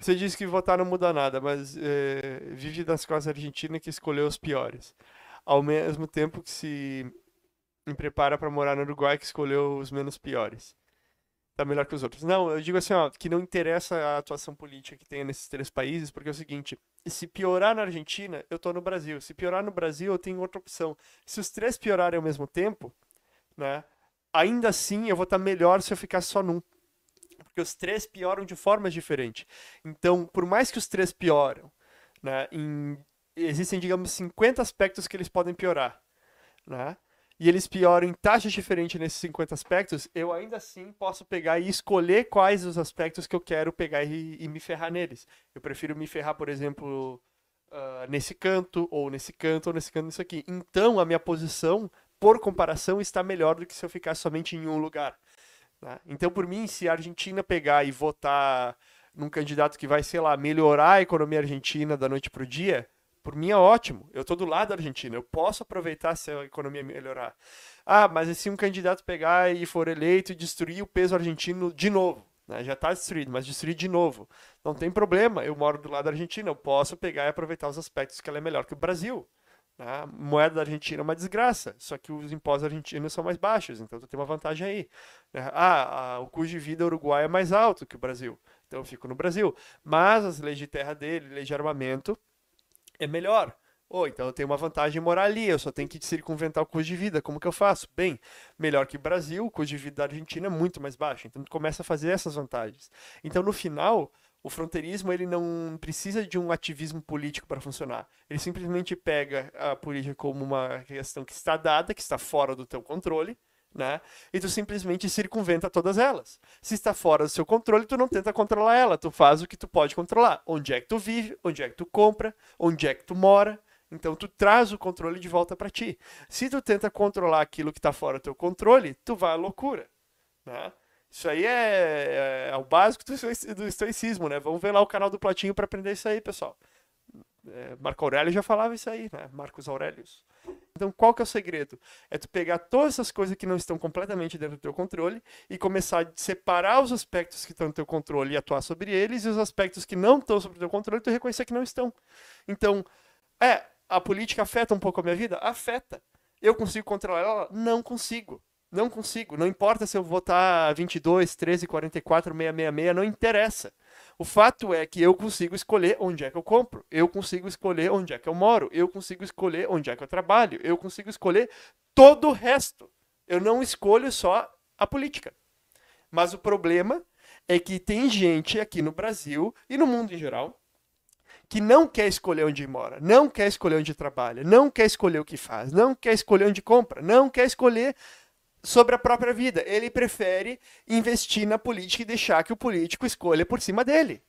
Você disse que votar não muda nada, mas é, vive das costas da Argentina que escolheu os piores. Ao mesmo tempo que se prepara para morar no Uruguai que escolheu os menos piores. Tá melhor que os outros. Não, eu digo assim, ó, que não interessa a atuação política que tenha nesses três países, porque é o seguinte, se piorar na Argentina, eu tô no Brasil. Se piorar no Brasil, eu tenho outra opção. Se os três piorarem ao mesmo tempo, né, ainda assim eu vou estar tá melhor se eu ficar só num porque os três pioram de formas diferentes. Então, por mais que os três pioram, né, em, existem, digamos, 50 aspectos que eles podem piorar, né? E eles pioram em taxas diferentes nesses 50 aspectos, eu ainda assim posso pegar e escolher quais os aspectos que eu quero pegar e, e me ferrar neles. Eu prefiro me ferrar, por exemplo, uh, nesse canto, ou nesse canto, ou nesse canto, nisso aqui. Então, a minha posição por comparação, está melhor do que se eu ficar somente em um lugar. Né? Então, por mim, se a Argentina pegar e votar num candidato que vai, sei lá, melhorar a economia argentina da noite para o dia, por mim é ótimo. Eu estou do lado da Argentina, eu posso aproveitar se a economia melhorar. Ah, mas e se um candidato pegar e for eleito e destruir o peso argentino de novo? Né? Já está destruído, mas destruir de novo. Não tem problema, eu moro do lado da Argentina, eu posso pegar e aproveitar os aspectos que ela é melhor que o Brasil. A moeda da Argentina é uma desgraça, só que os impostos argentinos são mais baixos, então tu tem uma vantagem aí. Né? Ah, o custo de vida Uruguai é mais alto que o Brasil, então eu fico no Brasil. Mas as leis de terra dele, leis de armamento, é melhor. Oh, então eu tenho uma vantagem morar ali, eu só tenho que circunventar o custo de vida. Como que eu faço? Bem, melhor que o Brasil, o custo de vida da Argentina é muito mais baixo. Então tu começa a fazer essas vantagens. Então no final, o fronteirismo ele não precisa de um ativismo político para funcionar. Ele simplesmente pega a política como uma questão que está dada, que está fora do teu controle, né? E tu simplesmente circunventa todas elas. Se está fora do seu controle, tu não tenta controlar ela, tu faz o que tu pode controlar. Onde é que tu vive, onde é que tu compra, onde é que tu mora. Então tu traz o controle de volta para ti. Se tu tenta controlar aquilo que está fora do teu controle, tu vai à loucura, né? Isso aí é, é, é o básico do, estoicismo, né? Vamos ver lá o canal do Platinho para aprender isso aí, pessoal. É, Marco Aurélio já falava isso aí, né? Marcos Aurelius. Então, qual que é o segredo? É tu pegar todas essas coisas que não estão completamente dentro do teu controle e começar a separar os aspectos que estão no teu controle e atuar sobre eles e os aspectos que não estão sobre o teu controle tu reconhecer que não estão. Então, é, a política afeta um pouco a minha vida? Afeta. Eu consigo controlar ela? Não consigo. Não consigo. Não importa se eu votar 22, 13, 44, 666, não interessa. O fato é que eu consigo escolher onde é que eu compro, eu consigo escolher onde é que eu moro, eu consigo escolher onde é que eu trabalho, eu consigo escolher todo o resto. Eu não escolho só a política. Mas o problema é que tem gente aqui no Brasil e no mundo em geral que não quer escolher onde mora, não quer escolher onde trabalha, não quer escolher o que faz, não quer escolher onde compra, não quer escolher sobre a própria vida. Ele prefere investir na política e deixar que o político escolha por cima dele.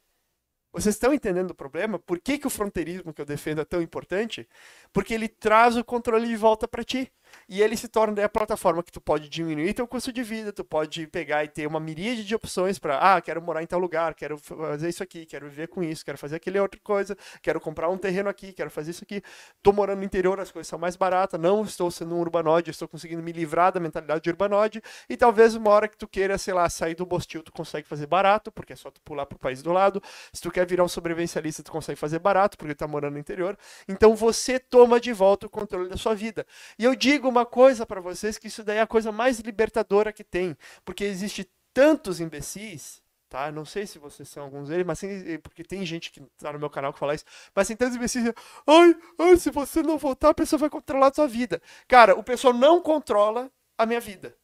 Vocês estão entendendo o problema? Por que, que o fronteirismo que eu defendo é tão importante? Porque ele traz o controle de volta para ti. E ele se torna é a plataforma que tu pode diminuir teu custo de vida, tu pode pegar e ter uma miríade de opções para, ah, quero morar em tal lugar, quero fazer isso aqui, quero viver com isso, quero fazer aquele outra coisa, quero comprar um terreno aqui, quero fazer isso aqui. Tô morando no interior, as coisas são mais baratas, não estou sendo um urbanóide, estou conseguindo me livrar da mentalidade de urbanóide e talvez uma hora que tu queira, sei lá, sair do Bostil, tu consegue fazer barato, porque é só tu pular pro país do lado. Se tu quer virar um sobrevivencialista, tu consegue fazer barato, porque tu tá morando no interior. Então você toma de volta o controle da sua vida. E eu digo digo uma coisa para vocês, que isso daí é a coisa mais libertadora que tem, porque existe tantos imbecis, tá? não sei se vocês são alguns deles, mas sim, eh, porque tem gente que tá no meu canal que fala isso, mas tem tantos imbecis, ai, ai, se você não voltar, a pessoa vai controlar a sua vida. Cara, o pessoal não controla a minha vida,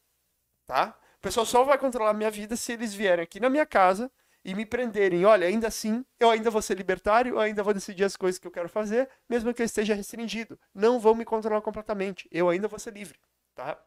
tá? O pessoal só vai controlar a minha vida se eles vierem aqui na minha casa e me prenderem. Olha, ainda assim, eu ainda vou ser libertário, eu ainda vou decidir as coisas que eu quero fazer, mesmo que eu esteja restringido. Não vão me controlar completamente. Eu ainda vou ser livre, tá?